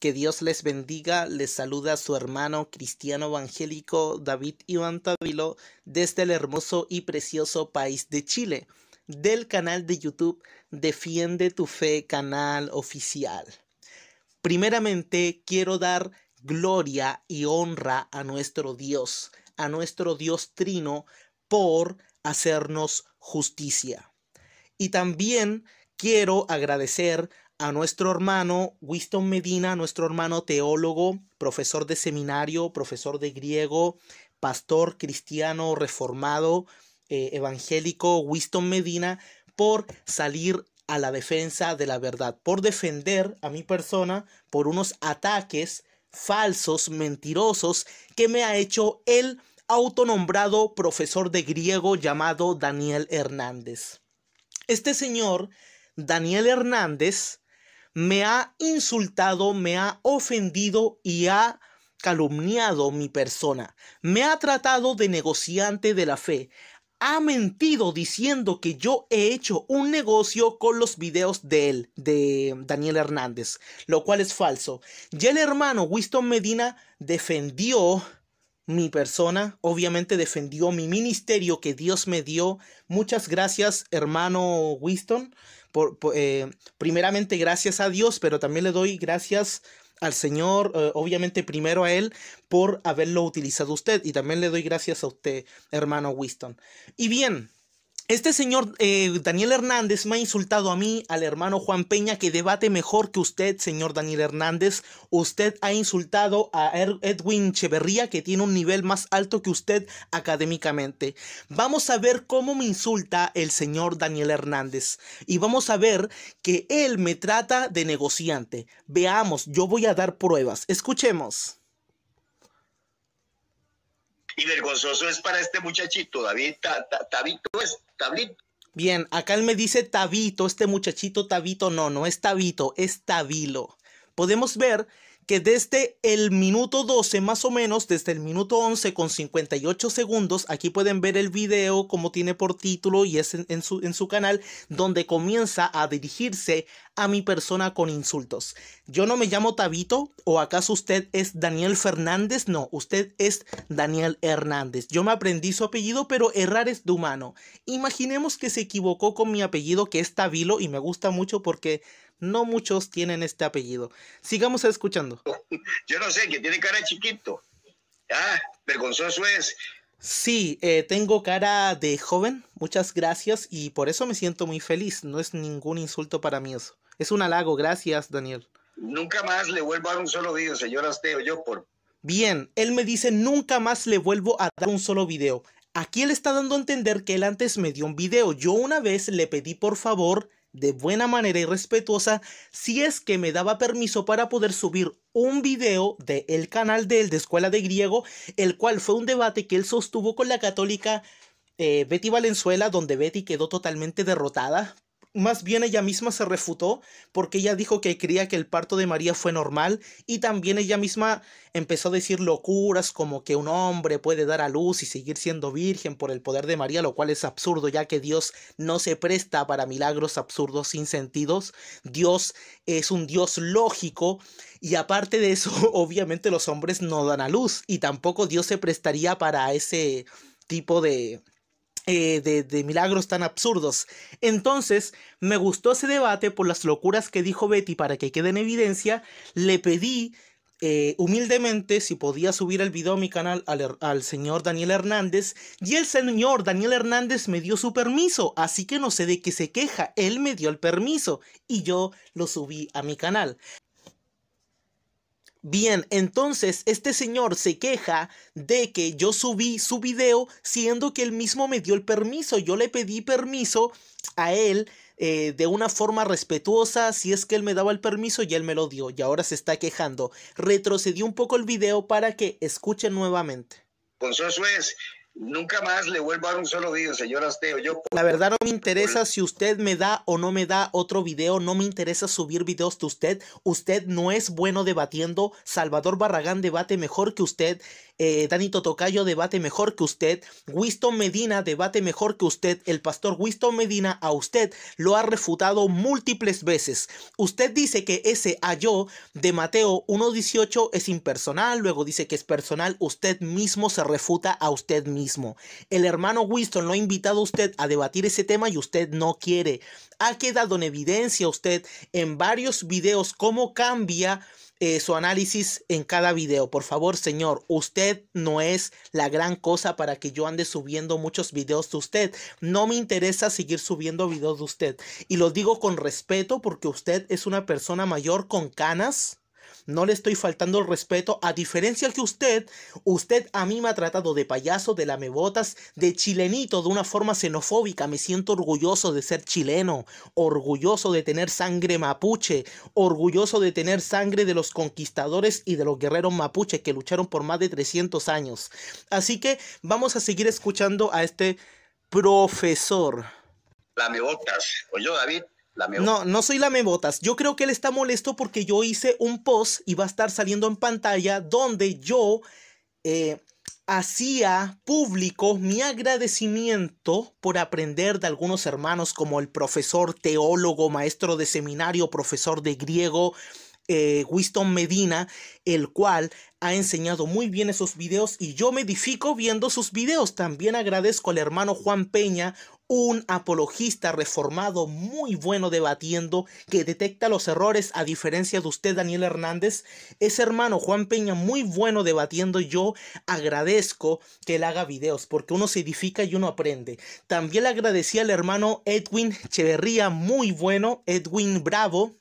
Que Dios les bendiga. Les saluda su hermano cristiano evangélico David Iván Tavilo desde el hermoso y precioso país de Chile, del canal de YouTube Defiende tu Fe, canal oficial. Primeramente, quiero dar gloria y honra a nuestro Dios, a nuestro Dios Trino, por hacernos justicia. Y también quiero agradecer a nuestro hermano Winston Medina, nuestro hermano teólogo, profesor de seminario, profesor de griego, pastor cristiano reformado, eh, evangélico, Winston Medina, por salir a la defensa de la verdad, por defender a mi persona por unos ataques falsos, mentirosos, que me ha hecho el autonombrado profesor de griego llamado Daniel Hernández. Este señor, Daniel Hernández, me ha insultado, me ha ofendido y ha calumniado mi persona. Me ha tratado de negociante de la fe. Ha mentido diciendo que yo he hecho un negocio con los videos de él, de Daniel Hernández, lo cual es falso. Ya el hermano Winston Medina defendió mi persona, obviamente defendió mi ministerio que Dios me dio. Muchas gracias, hermano Winston. Eh, primeramente gracias a Dios, pero también le doy gracias al Señor, eh, obviamente primero a Él, por haberlo utilizado usted. Y también le doy gracias a usted, hermano Winston. Y bien, este señor eh, Daniel Hernández me ha insultado a mí, al hermano Juan Peña, que debate mejor que usted, señor Daniel Hernández. Usted ha insultado a er-, Edwin Cheverría, que tiene un nivel más alto que usted académicamente. Vamos a ver cómo me insulta el señor Daniel Hernández. Y vamos a ver que él me trata de negociante. Veamos, yo voy a dar pruebas. Escuchemos y vergonzoso es para este muchachito, David, Tabito es pues, Tablito. Bien, acá él me dice Tabito, este muchachito Tabito, no, no es Tabito, es Tabilo. Podemos ver que desde el minuto 12 más o menos, desde el minuto 11 con 58 segundos, aquí pueden ver el video como tiene por título y es en, su, en su canal, donde comienza a dirigirse a mi persona con insultos. Yo no me llamo Tabito o acaso usted es Daniel Fernández, no, usted es Daniel Hernández. Yo me aprendí su apellido, pero errar es de humano. Imaginemos que se equivocó con mi apellido que es Tabilo y me gusta mucho porque no muchos tienen este apellido. Sigamos escuchando. Yo no sé, que tiene cara chiquito. Ah, vergonzoso es. Sí, eh, tengo cara de joven, muchas gracias y por eso me siento muy feliz. No es ningún insulto para mí eso. Es un halago, gracias Daniel. Nunca más le vuelvo a dar un solo video, señor Asteo, yo por... Bien, él me dice nunca más le vuelvo a dar un solo video. Aquí él está dando a entender que él antes me dio un video. Yo una vez le pedí por favor de buena manera y respetuosa si es que me daba permiso para poder subir un video del el canal de él de Escuela de Griego, el cual fue un debate que él sostuvo con la católica eh, Betty Valenzuela, donde Betty quedó totalmente derrotada más bien ella misma se refutó porque ella dijo que creía que el parto de María fue normal y también ella misma empezó a decir locuras como que un hombre puede dar a luz y seguir siendo virgen por el poder de María, lo cual es absurdo ya que Dios no se presta para milagros absurdos sin sentidos. Dios es un Dios lógico y aparte de eso, obviamente los hombres no dan a luz y tampoco Dios se prestaría para ese tipo de eh, de, milagros tan absurdos. Entonces, me gustó ese debate por las locuras que dijo Betty para que quede en evidencia. Le pedí eh, humildemente si podía subir el video a mi canal al, señor Daniel Hernández y el señor Daniel Hernández me dio su permiso, así que no sé de qué se queja, él me dio el permiso y yo lo subí a mi canal. Bien, entonces este señor se queja de que yo subí su video siendo que él mismo me dio el permiso. Yo le pedí permiso a él eh, de una forma respetuosa. Si es que él me daba el permiso y él me lo dio. Y ahora se está quejando. Retrocedí un poco el video para que escuchen nuevamente. Pues eso es Nunca más le vuelvo a dar un solo video, señor Asteo. Yo... La verdad no me interesa si usted me da o no me da otro video. No me interesa subir videos de usted. Usted no es bueno debatiendo. Salvador Barragán debate mejor que usted. Eh, Danito Tocayo debate mejor que usted, Winston Medina debate mejor que usted, el pastor Winston Medina a usted lo ha refutado múltiples veces. Usted dice que ese ayo de Mateo 1.18 es impersonal, luego dice que es personal, usted mismo se refuta a usted mismo. El hermano Winston lo ha invitado a usted a debatir ese tema y usted no quiere. Ha quedado en evidencia usted en varios videos cómo cambia eh, su análisis en cada video. Por favor, señor, usted no es la gran cosa para que yo ande subiendo muchos videos de usted. No me interesa seguir subiendo videos de usted. Y lo digo con respeto porque usted es una persona mayor con canas no le estoy faltando el respeto, a diferencia que usted, usted a mí me ha tratado de payaso, de lamebotas, de chilenito, de una forma xenofóbica. Me siento orgulloso de ser chileno, orgulloso de tener sangre mapuche, orgulloso de tener sangre de los conquistadores y de los guerreros mapuche que lucharon por más de 300 años. Así que vamos a seguir escuchando a este profesor. Lamebotas, yo David, no, no soy lamebotas. Yo creo que él está molesto porque yo hice un post y va a estar saliendo en pantalla donde yo eh, hacía público mi agradecimiento por aprender de algunos hermanos como el profesor teólogo, maestro de seminario, profesor de griego, eh, Winston Medina, el cual ha enseñado muy bien esos videos y yo me edifico viendo sus videos. También agradezco al hermano Juan Peña, un apologista reformado muy bueno debatiendo que detecta los errores a diferencia de usted Daniel Hernández. Ese hermano Juan Peña muy bueno debatiendo yo agradezco que él haga videos porque uno se edifica y uno aprende. También le agradecí al hermano Edwin Cheverría muy bueno, Edwin Bravo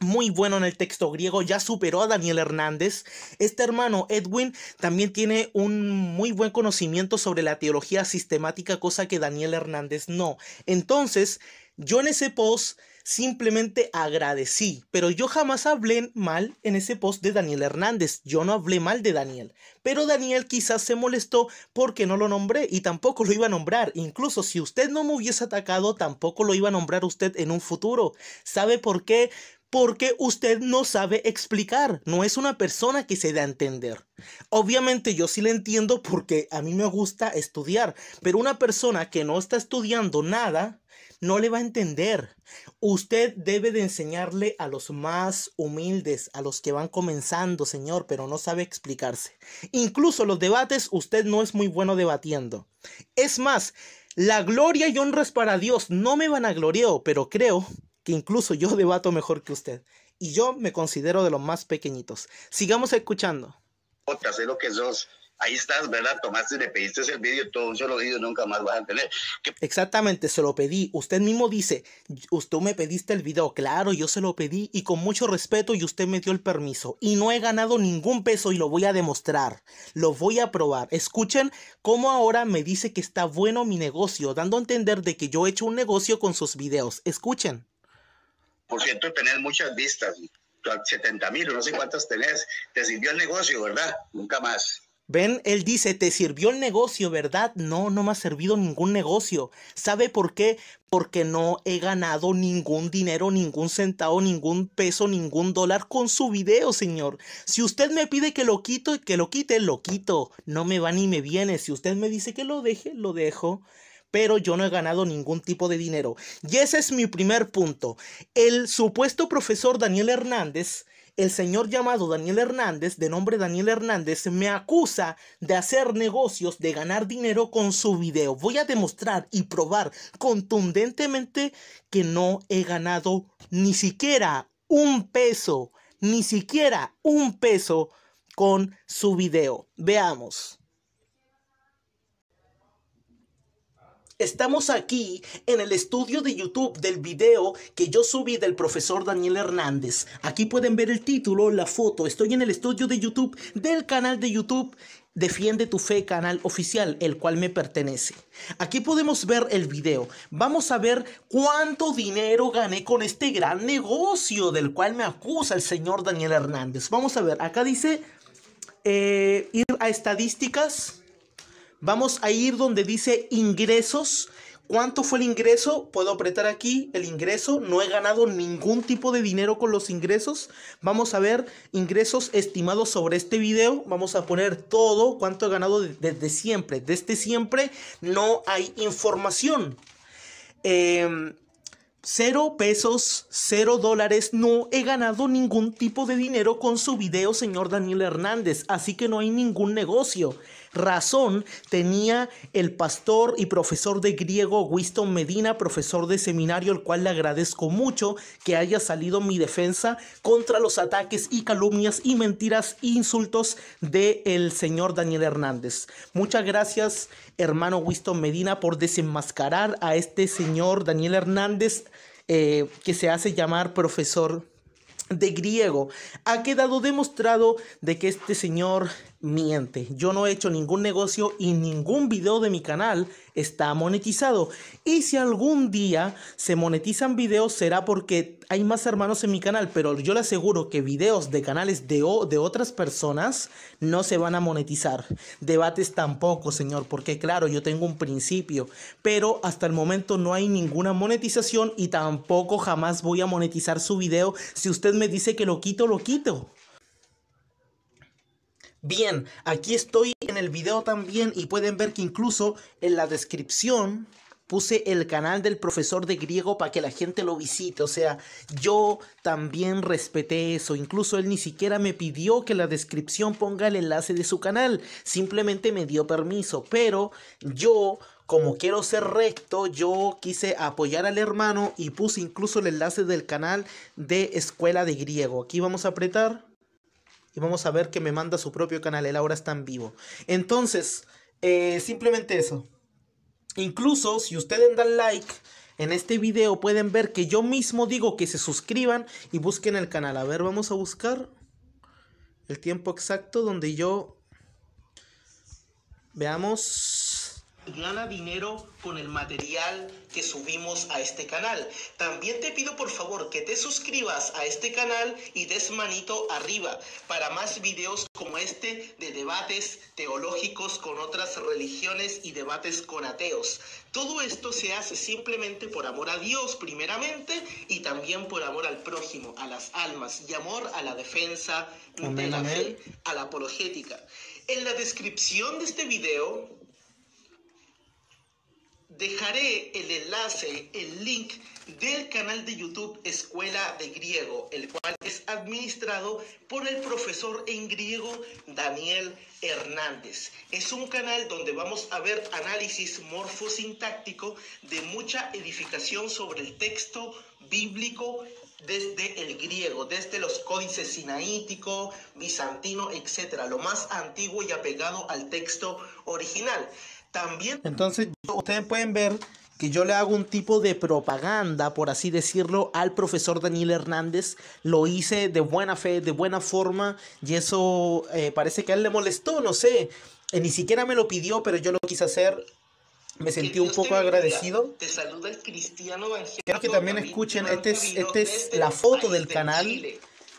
muy bueno en el texto griego, ya superó a Daniel Hernández. Este hermano, Edwin, también tiene un muy buen conocimiento sobre la teología sistemática, cosa que Daniel Hernández no. Entonces, yo en ese post simplemente agradecí, pero yo jamás hablé mal en ese post de Daniel Hernández, yo no hablé mal de Daniel, pero Daniel quizás se molestó porque no lo nombré y tampoco lo iba a nombrar, incluso si usted no me hubiese atacado, tampoco lo iba a nombrar usted en un futuro. ¿Sabe por qué? porque usted no sabe explicar, no es una persona que se da a entender. Obviamente yo sí le entiendo porque a mí me gusta estudiar, pero una persona que no está estudiando nada, no le va a entender. Usted debe de enseñarle a los más humildes, a los que van comenzando, señor, pero no sabe explicarse. Incluso los debates, usted no es muy bueno debatiendo. Es más, la gloria y honras para Dios. No me van a vanagloreo, pero creo que incluso yo debato mejor que usted. Y yo me considero de los más pequeñitos. Sigamos escuchando. que Ahí estás, ¿verdad? Tomaste, le pediste el vídeo, todo nunca más vas a tener. Exactamente, se lo pedí. Usted mismo dice, usted me pediste el video. Claro, yo se lo pedí y con mucho respeto y usted me dio el permiso. Y no he ganado ningún peso y lo voy a demostrar. Lo voy a probar. Escuchen cómo ahora me dice que está bueno mi negocio, dando a entender de que yo he hecho un negocio con sus videos. Escuchen por cierto, tenés muchas vistas, 70 mil no sé cuántas tenés, te sirvió el negocio, ¿verdad? Nunca más. Ven, él dice, te sirvió el negocio, ¿verdad? No, no me ha servido ningún negocio. ¿Sabe por qué? Porque no he ganado ningún dinero, ningún centavo, ningún peso, ningún dólar con su video, señor. Si usted me pide que lo quito, y que lo quite, lo quito. No me va ni me viene. Si usted me dice que lo deje, lo dejo pero yo no he ganado ningún tipo de dinero. Y ese es mi primer punto. El supuesto profesor Daniel Hernández, el señor llamado Daniel Hernández, de nombre Daniel Hernández, me acusa de hacer negocios, de ganar dinero con su video. Voy a demostrar y probar contundentemente que no he ganado ni siquiera un peso, ni siquiera un peso con su video. Veamos. Estamos aquí en el estudio de YouTube del video que yo subí del profesor Daniel Hernández. Aquí pueden ver el título, la foto. Estoy en el estudio de YouTube del canal de YouTube Defiende tu Fe, canal oficial, el cual me pertenece. Aquí podemos ver el video. Vamos a ver cuánto dinero gané con este gran negocio del cual me acusa el señor Daniel Hernández. Vamos a ver, acá dice eh, ir a estadísticas Vamos a ir donde dice ingresos. ¿Cuánto fue el ingreso? Puedo apretar aquí el ingreso. No he ganado ningún tipo de dinero con los ingresos. Vamos a ver ingresos estimados sobre este video. Vamos a poner todo cuánto he ganado desde siempre. Desde este siempre no hay información. Em, cero pesos, cero dólares. No he ganado ningún tipo de dinero con su video, señor Daniel Hernández. Así que no hay ningún negocio razón tenía el pastor y profesor de griego Winston Medina, profesor de seminario, al cual le agradezco mucho que haya salido mi defensa contra los ataques y calumnias y mentiras e insultos del el señor Daniel Hernández. Muchas gracias, hermano Winston Medina, por desenmascarar a este señor Daniel Hernández eh, que se hace llamar profesor de griego. Ha quedado demostrado de que este señor miente. Yo no he hecho ningún negocio y ningún video de mi canal está monetizado. Y si algún día se monetizan videos será porque hay más hermanos en mi canal, pero yo le aseguro que videos de canales de, de otras personas no se van a monetizar. Debates tampoco, señor, porque claro, yo tengo un principio, pero hasta el momento no hay ninguna monetización y tampoco jamás voy a monetizar su video. Si usted me dice que lo quito, lo quito. Bien, aquí estoy en el video también y pueden ver que incluso en la descripción puse el canal del profesor de griego para que la gente lo visite. O sea, yo también respeté eso. Incluso él ni siquiera me pidió que la descripción ponga el enlace de su canal. Simplemente me dio permiso. Pero yo, como quiero ser recto, yo quise apoyar al hermano y puse incluso el enlace del canal de Escuela de Griego. Aquí vamos a apretar. Y vamos a ver que me manda su propio canal. Él ahora está en vivo. Entonces, eh, simplemente eso. Incluso si ustedes dan like en este video, pueden ver que yo mismo digo que se suscriban y busquen el canal. A ver, vamos a buscar el tiempo exacto donde yo... Veamos gana dinero con el material que subimos a este canal. También te pido por favor que te suscribas a este canal y des manito arriba para más videos como este de debates teológicos con otras religiones y debates con ateos. Todo esto se hace simplemente por amor a Dios primeramente y también por amor al prójimo, a las almas y amor a la defensa de la fe, a la apologética. En la descripción de este video Dejaré el enlace, el link del canal de YouTube Escuela de Griego, el cual es administrado por el profesor en griego Daniel Hernández. Es un canal donde vamos a ver análisis morfosintáctico de mucha edificación sobre el texto bíblico desde el griego, desde los códices sinaítico, bizantino, etc., lo más antiguo y apegado al texto original. Entonces, ustedes pueden ver que yo le hago un tipo de propaganda, por así decirlo, al profesor Daniel Hernández. Lo hice de buena fe, de buena forma, y eso eh, parece que a él le molestó, no sé. Eh, ni siquiera me lo pidió, pero yo lo quise hacer. Me sentí un poco agradecido. Te saluda el cristiano Quiero que también escuchen, esta es, este es este la foto del canal.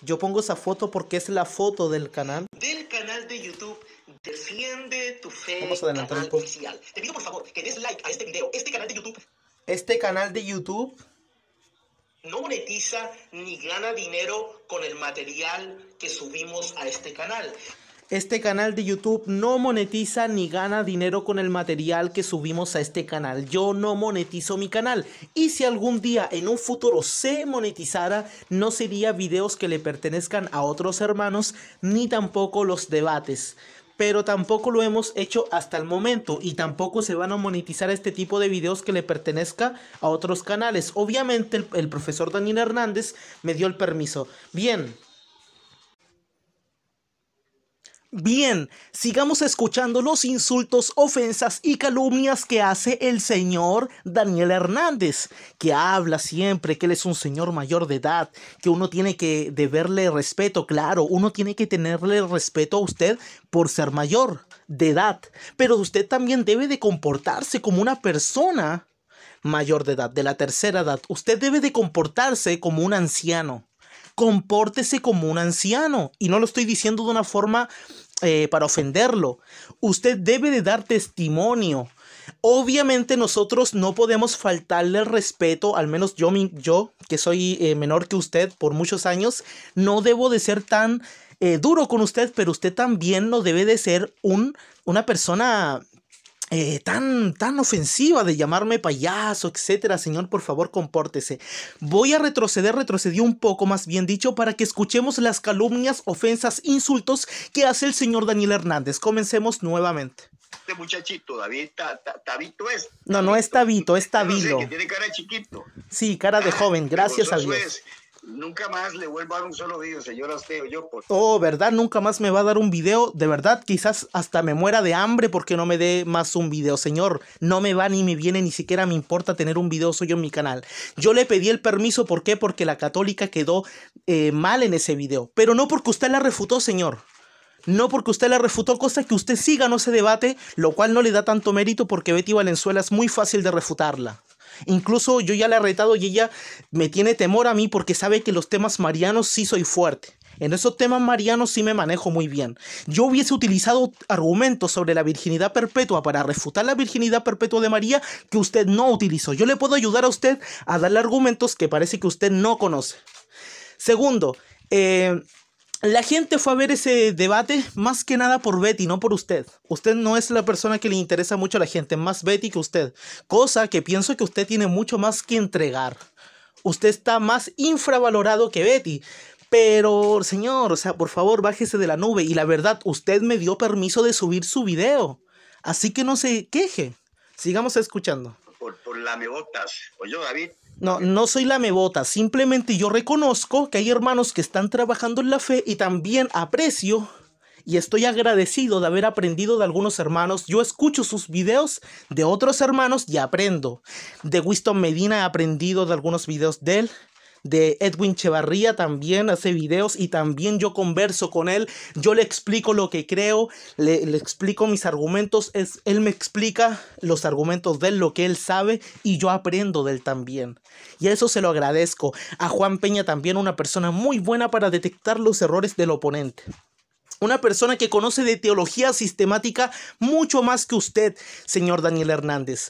Yo pongo esa foto porque es la foto del canal. Del canal de YouTube Defiende tu fe. Vamos a adelantar Oficial. Te pido por favor que des like a este video. Este canal de YouTube. Este canal de YouTube no monetiza ni gana dinero con el material que subimos a este canal. Este canal de YouTube no monetiza ni gana dinero con el material que subimos a este canal. Yo no monetizo mi canal. Y si algún día en un futuro se monetizara, no sería videos que le pertenezcan a otros hermanos, ni tampoco los debates pero tampoco lo hemos hecho hasta el momento y tampoco se van a monetizar este tipo de videos que le pertenezca a otros canales. Obviamente el, profesor Daniel Hernández me dio el permiso. Bien, Bien, sigamos escuchando los insultos, ofensas y calumnias que hace el señor Daniel Hernández, que habla siempre que él es un señor mayor de edad, que uno tiene que deberle respeto, claro, uno tiene que tenerle respeto a usted por ser mayor de edad, pero usted también debe de comportarse como una persona mayor de edad, de la tercera edad, usted debe de comportarse como un anciano compórtese como un anciano. Y no lo estoy diciendo de una forma eh, para ofenderlo. Usted debe de dar testimonio. Obviamente nosotros no podemos faltarle respeto, al menos yo, yo que soy eh, menor que usted por muchos años, no debo de ser tan eh, duro con usted, pero usted también no debe de ser un, una persona eh, tan, tan ofensiva de llamarme payaso, etcétera. Señor, por favor, compórtese. Voy a retroceder, retrocedí un poco, más bien dicho, para que escuchemos las calumnias, ofensas, insultos que hace el señor Daniel Hernández. Comencemos nuevamente. Este muchachito, David, está, tabito es. No, no es tabito, es tabilo. tiene cara chiquito. Sí, cara de ah, joven, gracias a Dios. Nunca más le vuelvo a dar un solo video, señor Asteo, yo. Oh, ¿verdad? Nunca más me va a dar un video. De verdad, quizás hasta me muera de hambre porque no me dé más un video, señor. No me va ni me viene, ni siquiera me importa tener un video suyo en mi canal. Yo le pedí el permiso, ¿por qué? Porque la católica quedó eh, mal en ese video. Pero no porque usted la refutó, señor. No porque usted la refutó, cosa que usted siga no ese debate, lo cual no le da tanto mérito porque Betty Valenzuela es muy fácil de refutarla. Incluso yo ya la he retado y ella me tiene temor a mí porque sabe que los temas marianos sí soy fuerte. En esos temas marianos sí me manejo muy bien. Yo hubiese utilizado argumentos sobre la virginidad perpetua para refutar la virginidad perpetua de María que usted no utilizó. Yo le puedo ayudar a usted a darle argumentos que parece que usted no conoce. Segundo, eh, la gente fue a ver ese debate más que nada por Betty, no por usted. Usted no es la persona que le interesa mucho a la gente, más Betty que usted. Cosa que pienso que usted tiene mucho más que entregar. Usted está más infravalorado que Betty. Pero, señor, o sea, por favor, bájese de la nube. Y la verdad, usted me dio permiso de subir su video. Así que no se queje. Sigamos escuchando. Por, por mebotas, Oye, David, no, no soy la mebota, simplemente yo reconozco que hay hermanos que están trabajando en la fe y también aprecio y estoy agradecido de haber aprendido de algunos hermanos. Yo escucho sus videos de otros hermanos y aprendo. De Winston Medina he aprendido de algunos videos de él de Edwin Chevarría también hace videos y también yo converso con él, yo le explico lo que creo, le, explico mis argumentos, es, él me explica los argumentos de lo que él sabe y yo aprendo de él también. Y a eso se lo agradezco. A Juan Peña también una persona muy buena para detectar los errores del oponente. Una persona que conoce de teología sistemática mucho más que usted, señor Daniel Hernández.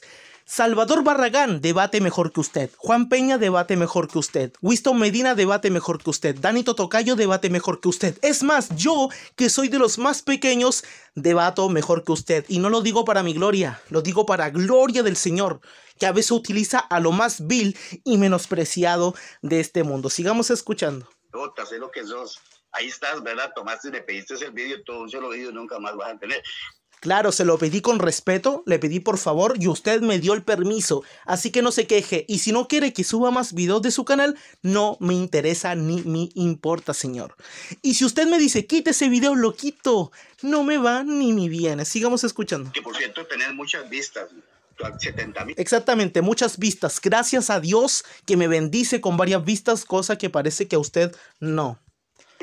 Salvador Barragán debate mejor que usted. Juan Peña debate mejor que usted. Winston Medina debate mejor que usted. Danito Tocayo debate mejor que usted. Es más, yo, que soy de los más pequeños, debato mejor que usted. Y no lo digo para mi gloria, lo digo para gloria del Señor, que a veces utiliza a lo más vil y menospreciado de este mundo. Sigamos escuchando. lo que ahí estás, ¿verdad? Tomaste, pediste vídeo, nunca más vas a tener. Claro, se lo pedí con respeto, le pedí por favor y usted me dio el permiso, así que no se queje. Y si no quiere que suba más videos de su canal, no me interesa ni me importa, señor. Y si usted me dice, quite ese video, lo quito, no me va ni me viene. Sigamos escuchando. Que por cierto, tener muchas vistas. 70, Exactamente, muchas vistas. Gracias a Dios que me bendice con varias vistas, cosa que parece que a usted no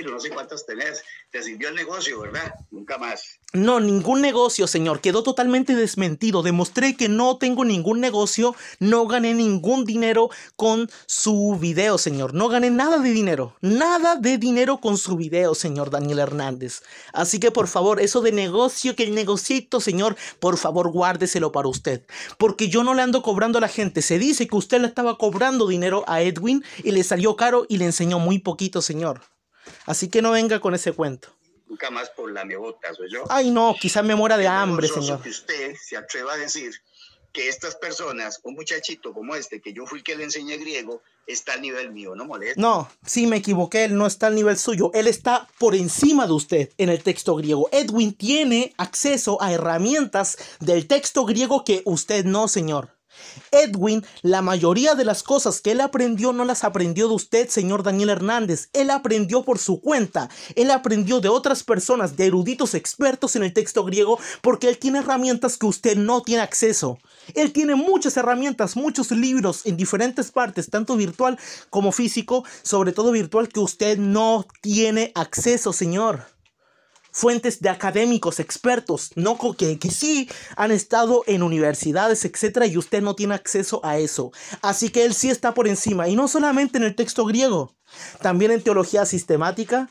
no sé cuántas tenés. Te sirvió el negocio, ¿verdad? Nunca más. No, ningún negocio, señor. Quedó totalmente desmentido. Demostré que no tengo ningún negocio. No gané ningún dinero con su video, señor. No gané nada de dinero. Nada de dinero con su video, señor Daniel Hernández. Así que, por favor, eso de negocio, que el negocito, señor, por favor, guárdeselo para usted. Porque yo no le ando cobrando a la gente. Se dice que usted le estaba cobrando dinero a Edwin y le salió caro y le enseñó muy poquito, señor. Así que no venga con ese cuento. Nunca más por la soy yo. Ay, no, quizá me mora de hambre, señor. Que usted se atreva a decir que estas personas, un muchachito como este, que yo fui el que le enseñé griego, está al nivel mío, no molesta. No, sí me equivoqué, él no está al nivel suyo, él está por encima de usted en el texto griego. Edwin tiene acceso a herramientas del texto griego que usted no, señor. Edwin, la mayoría de las cosas que él aprendió no las aprendió de usted, señor Daniel Hernández. Él aprendió por su cuenta. Él aprendió de otras personas, de eruditos expertos en el texto griego, porque él tiene herramientas que usted no tiene acceso. Él tiene muchas herramientas, muchos libros en diferentes partes, tanto virtual como físico, sobre todo virtual, que usted no tiene acceso, señor fuentes de académicos expertos, no que, que sí han estado en universidades, etcétera, y usted no tiene acceso a eso. Así que él sí está por encima, y no solamente en el texto griego, también en teología sistemática,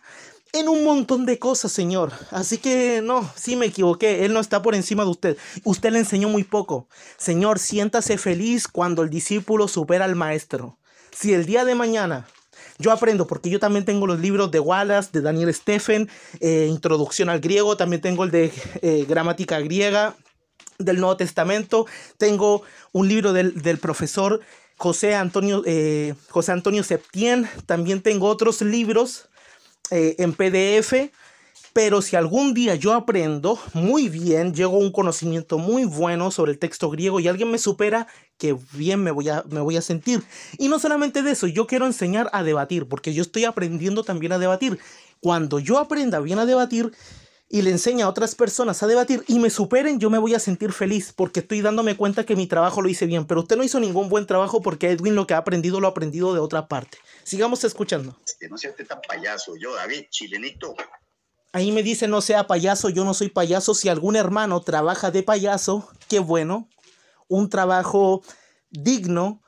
en un montón de cosas, señor. Así que no, sí me equivoqué. Él no está por encima de usted. Usted le enseñó muy poco. Señor, siéntase feliz cuando el discípulo supera al maestro. Si el día de mañana yo aprendo porque yo también tengo los libros de Wallace, de Daniel Stephen, eh, Introducción al Griego, también tengo el de eh, Gramática Griega del Nuevo Testamento, tengo un libro del, profesor José Antonio, eh, José Antonio Septién, también tengo otros libros eh, en PDF pero si algún día yo aprendo muy bien, llego a un conocimiento muy bueno sobre el texto griego y alguien me supera, que bien me voy, a, sentir. Y no solamente de eso, yo quiero enseñar a debatir, porque yo estoy aprendiendo también a debatir. Cuando yo aprenda bien a debatir, y le enseña a otras personas a debatir y me superen, yo me voy a sentir feliz porque estoy dándome cuenta que mi trabajo lo hice bien, pero usted no hizo ningún buen trabajo porque Edwin lo que ha aprendido lo ha aprendido de otra parte. Sigamos escuchando. Este, no tan payaso, yo David, chilenito, Ahí me dice no sea payaso, yo no soy payaso. Si algún hermano trabaja de payaso, qué bueno. Un trabajo digno,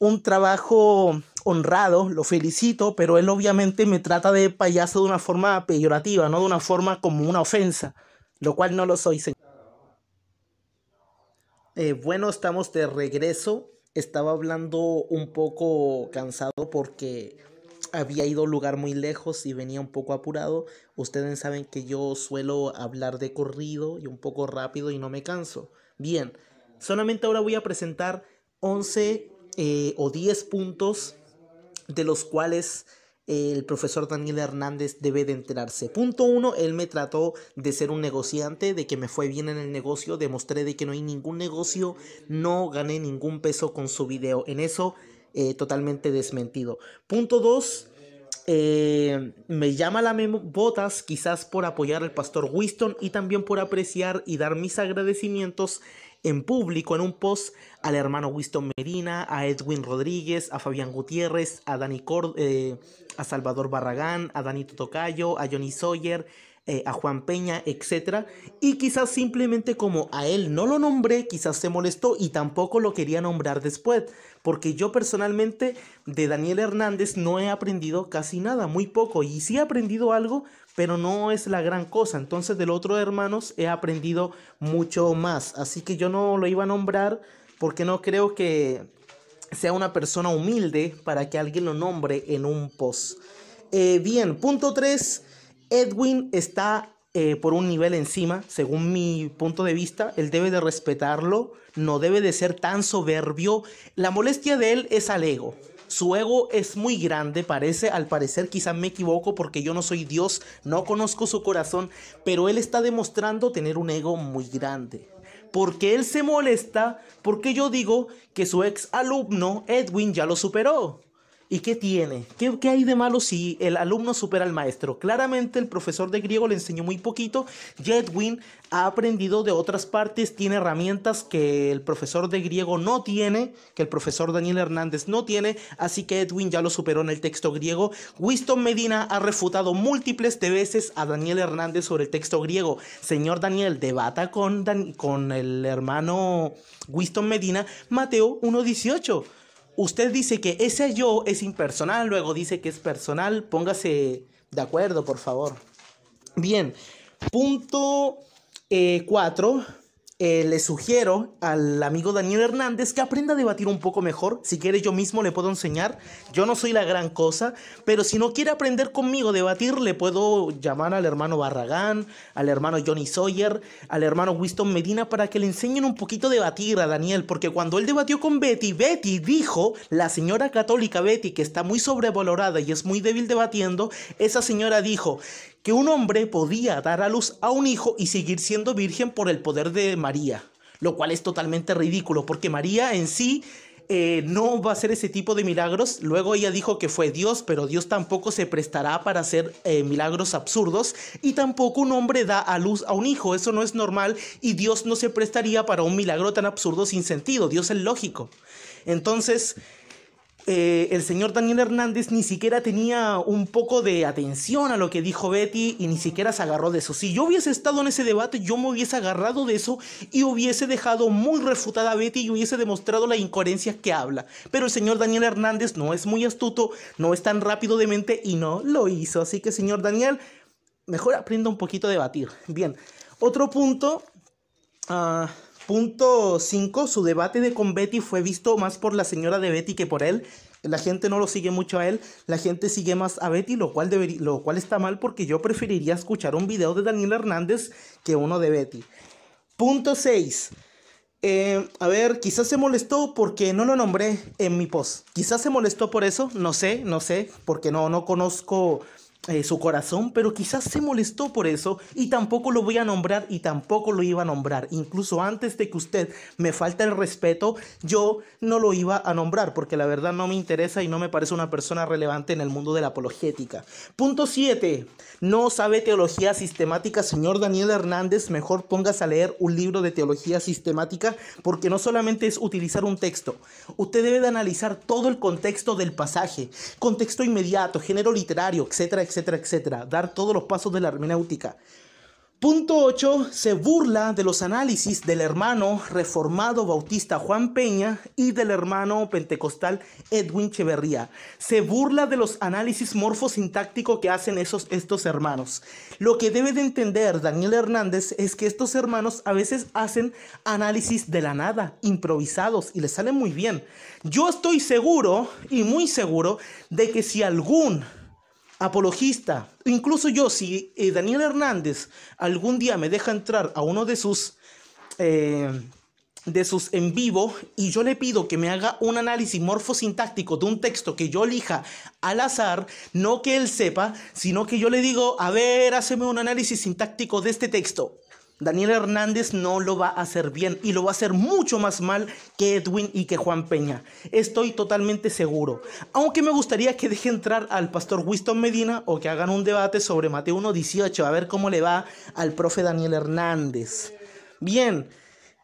un trabajo honrado, lo felicito, pero él obviamente me trata de payaso de una forma peyorativa, no de una forma como una ofensa, lo cual no lo soy, señor. Eh, bueno, estamos de regreso. Estaba hablando un poco cansado porque había ido a un lugar muy lejos y venía un poco apurado. Ustedes saben que yo suelo hablar de corrido y un poco rápido y no me canso. Bien, solamente ahora voy a presentar 11 eh, o 10 puntos de los cuales eh, el profesor Daniel Hernández debe de enterarse. Punto uno, él me trató de ser un negociante, de que me fue bien en el negocio, demostré de que no hay ningún negocio, no gané ningún peso con su video. En eso eh, totalmente desmentido. Punto 2. Eh, me llama la botas quizás por apoyar al pastor Winston y también por apreciar y dar mis agradecimientos en público en un post al hermano Winston Medina, a Edwin Rodríguez, a Fabián Gutiérrez, a Dani eh, a Salvador Barragán, a Danito Tocayo, a Johnny Sawyer, eh, a Juan Peña, etc. Y quizás simplemente como a él no lo nombré, quizás se molestó y tampoco lo quería nombrar después. Porque yo personalmente de Daniel Hernández no he aprendido casi nada, muy poco. Y sí he aprendido algo, pero no es la gran cosa. Entonces del otro hermanos he aprendido mucho más. Así que yo no lo iba a nombrar porque no creo que sea una persona humilde para que alguien lo nombre en un post. Eh, bien, punto 3. Edwin está eh, por un nivel encima, según mi punto de vista. Él debe de respetarlo, no debe de ser tan soberbio. La molestia de él es al ego. Su ego es muy grande, parece, al parecer quizá me equivoco porque yo no soy Dios, no conozco su corazón, pero él está demostrando tener un ego muy grande. Porque él se molesta, porque yo digo que su ex alumno Edwin ya lo superó. ¿Y qué tiene? ¿Qué, hay de malo si el alumno supera al maestro? Claramente el profesor de griego le enseñó muy poquito. Edwin ha aprendido de otras partes, tiene herramientas que el profesor de griego no tiene, que el profesor Daniel Hernández no tiene, así que Edwin ya lo superó en el texto griego. Winston Medina ha refutado múltiples de veces a Daniel Hernández sobre el texto griego. Señor Daniel, debata con, con el hermano Winston Medina, Mateo 1.18 usted dice que ese yo es impersonal, luego dice que es personal. Póngase de acuerdo, por favor. Bien, punto 4. Eh, eh, le sugiero al amigo Daniel Hernández que aprenda a debatir un poco mejor. Si quiere, yo mismo le puedo enseñar. Yo no soy la gran cosa, pero si no quiere aprender conmigo a debatir, le puedo llamar al hermano Barragán, al hermano Johnny Sawyer, al hermano Winston Medina para que le enseñen un poquito a debatir a Daniel. Porque cuando él debatió con Betty, Betty dijo, la señora católica Betty, que está muy sobrevalorada y es muy débil debatiendo, esa señora dijo que un hombre podía dar a luz a un hijo y seguir siendo virgen por el poder de María, lo cual es totalmente ridículo, porque María en sí eh, no va a hacer ese tipo de milagros. Luego ella dijo que fue Dios, pero Dios tampoco se prestará para hacer eh, milagros absurdos. Y tampoco un hombre da a luz a un hijo, eso no es normal. Y Dios no se prestaría para un milagro tan absurdo sin sentido. Dios es lógico. Entonces... Eh, el señor Daniel Hernández ni siquiera tenía un poco de atención a lo que dijo Betty y ni siquiera se agarró de eso. Si yo hubiese estado en ese debate, yo me hubiese agarrado de eso y hubiese dejado muy refutada a Betty y hubiese demostrado la incoherencia que habla. Pero el señor Daniel Hernández no es muy astuto, no es tan rápido de mente y no lo hizo. Así que, señor Daniel, mejor aprenda un poquito a debatir. Bien, otro punto. Ah, Punto 5. Su debate de con Betty fue visto más por la señora de Betty que por él. La gente no lo sigue mucho a él, la gente sigue más a Betty, lo cual, lo cual está mal porque yo preferiría escuchar un video de Daniel Hernández que uno de Betty. Punto 6. Eh, a ver, quizás se molestó porque no lo nombré en mi post. Quizás se molestó por eso, no sé, no sé, porque no, no conozco eh, su corazón, pero quizás se molestó por eso y tampoco lo voy a nombrar y tampoco lo iba a nombrar. Incluso antes de que usted me falte el respeto, yo no lo iba a nombrar porque la verdad no me interesa y no me parece una persona relevante en el mundo de la apologética. Punto 7. No sabe teología sistemática, señor Daniel Hernández, mejor pongas a leer un libro de teología sistemática porque no solamente es utilizar un texto, usted debe de analizar todo el contexto del pasaje, contexto inmediato, género literario, etcétera, etcétera etcétera, etcétera. Dar todos los pasos de la hermenéutica. Punto 8. Se burla de los análisis del hermano reformado bautista Juan Peña y del hermano pentecostal Edwin Cheverría. Se burla de los análisis morfosintácticos que hacen esos, estos hermanos. Lo que debe de entender Daniel Hernández es que estos hermanos a veces hacen análisis de la nada, improvisados, y les salen muy bien. Yo estoy seguro y muy seguro de que si algún apologista. Incluso yo, si eh, Daniel Hernández algún día me deja entrar a uno de sus, eh, de sus en vivo y yo le pido que me haga un análisis morfosintáctico de un texto que yo elija al azar, no que él sepa, sino que yo le digo, a ver, hazme un análisis sintáctico de este texto. Daniel Hernández no lo va a hacer bien y lo va a hacer mucho más mal que Edwin y que Juan Peña. Estoy totalmente seguro. Aunque me gustaría que deje entrar al pastor Winston Medina o que hagan un debate sobre Mateo 1.18 a ver cómo le va al profe Daniel Hernández. Bien.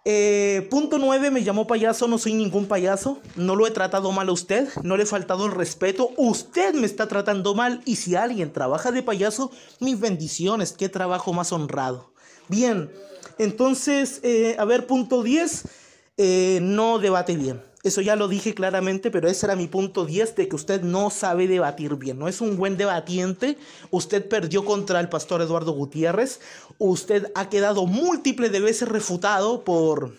Eh, punto 9, me llamó payaso, no soy ningún payaso, no lo he tratado mal a usted, no le he faltado el respeto, usted me está tratando mal y si alguien trabaja de payaso, mis bendiciones, qué trabajo más honrado. Bien, entonces, eh, a ver, punto 10, eh, no debate bien. Eso ya lo dije claramente, pero ese era mi punto 10 de que usted no sabe debatir bien, no es un buen debatiente. Usted perdió contra el pastor Eduardo Gutiérrez, usted ha quedado múltiples de veces refutado por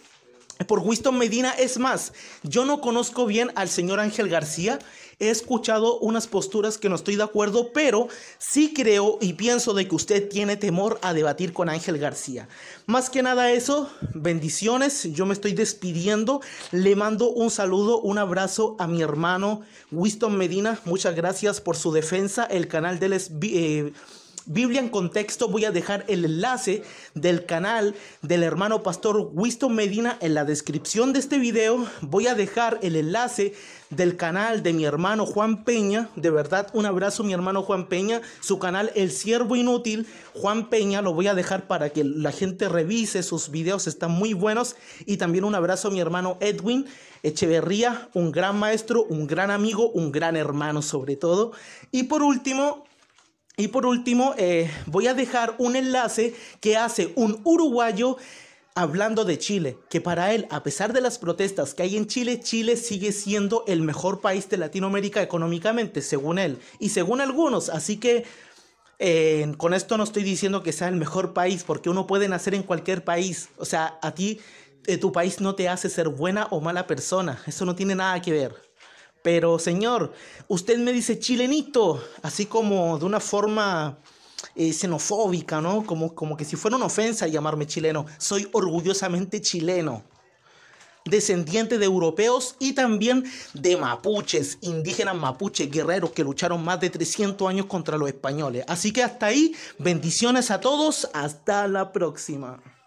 por Winston Medina. Es más, yo no conozco bien al señor Ángel García. He escuchado unas posturas que no estoy de acuerdo, pero sí creo y pienso de que usted tiene temor a debatir con Ángel García. Más que nada eso, bendiciones. Yo me estoy despidiendo. Le mando un saludo, un abrazo a mi hermano Winston Medina. Muchas gracias por su defensa. El canal de les... Biblia en contexto, voy a dejar el enlace del canal del hermano pastor Winston Medina en la descripción de este video. Voy a dejar el enlace del canal de mi hermano Juan Peña. De verdad, un abrazo mi hermano Juan Peña. Su canal El Siervo Inútil, Juan Peña, lo voy a dejar para que la gente revise sus videos, están muy buenos. Y también un abrazo a mi hermano Edwin Echeverría, un gran maestro, un gran amigo, un gran hermano sobre todo. Y por último... Y por último, eh, voy a dejar un enlace que hace un uruguayo hablando de Chile, que para él, a pesar de las protestas que hay en Chile, Chile sigue siendo el mejor país de Latinoamérica económicamente, según él, y según algunos. Así que eh, con esto no estoy diciendo que sea el mejor país, porque uno puede nacer en cualquier país. O sea, a ti, eh, tu país no te hace ser buena o mala persona. Eso no tiene nada que ver. Pero señor, usted me dice chilenito, así como de una forma eh, xenofóbica, ¿no? Como, como que si fuera una ofensa llamarme chileno. Soy orgullosamente chileno, descendiente de europeos y también de mapuches, indígenas mapuches, guerreros que lucharon más de 300 años contra los españoles. Así que hasta ahí, bendiciones a todos, hasta la próxima.